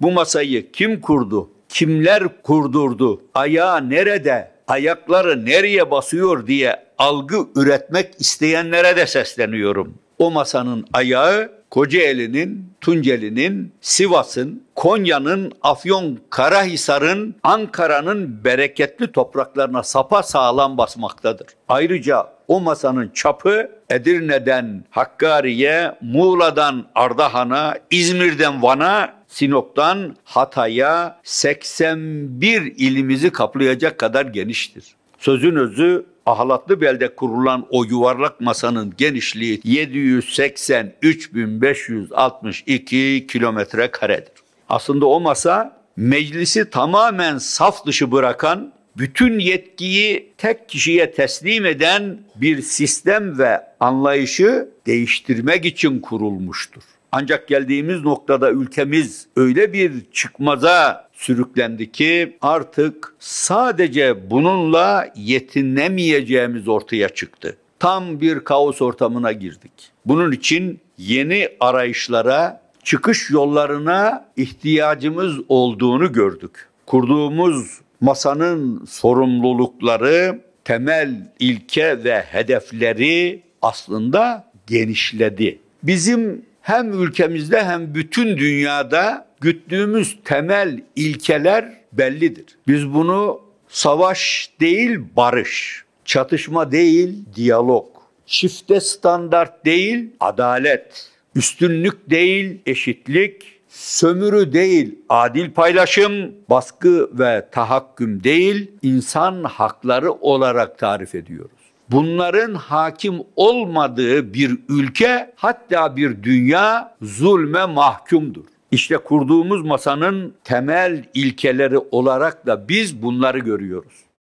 Bu masayı kim kurdu? Kimler kurdurdu? Ayağı nerede? Ayakları nereye basıyor diye algı üretmek isteyenlere de sesleniyorum. O masanın ayağı Kocaeli'nin, Tunceli'nin, Sivas'ın, Konya'nın, Afyon Karahisar'ın, Ankara'nın bereketli topraklarına sapa sağlam basmaktadır. Ayrıca o masanın çapı Edirne'den Hakkari'ye, Muğla'dan Ardahan'a, İzmir'den Van'a, Sinop'tan Hatay'a 81 ilimizi kaplayacak kadar geniştir. Sözün özü Ahlatlı belde kurulan o yuvarlak masanın genişliği 783.562 kilometre karedir aslında o masa meclisi tamamen saf dışı bırakan, bütün yetkiyi tek kişiye teslim eden bir sistem ve anlayışı değiştirmek için kurulmuştur. Ancak geldiğimiz noktada ülkemiz öyle bir çıkmaza sürüklendi ki artık sadece bununla yetinemeyeceğimiz ortaya çıktı. Tam bir kaos ortamına girdik. Bunun için yeni arayışlara, çıkış yollarına ihtiyacımız olduğunu gördük. Kurduğumuz masanın sorumlulukları, temel ilke ve hedefleri aslında genişledi. Bizim hem ülkemizde hem bütün dünyada güttüğümüz temel ilkeler bellidir. Biz bunu savaş değil barış, çatışma değil diyalog, çifte standart değil adalet, Üstünlük değil eşitlik, sömürü değil adil paylaşım, baskı ve tahakküm değil insan hakları olarak tarif ediyoruz. Bunların hakim olmadığı bir ülke hatta bir dünya zulme mahkumdur. İşte kurduğumuz masanın temel ilkeleri olarak da biz bunları görüyoruz.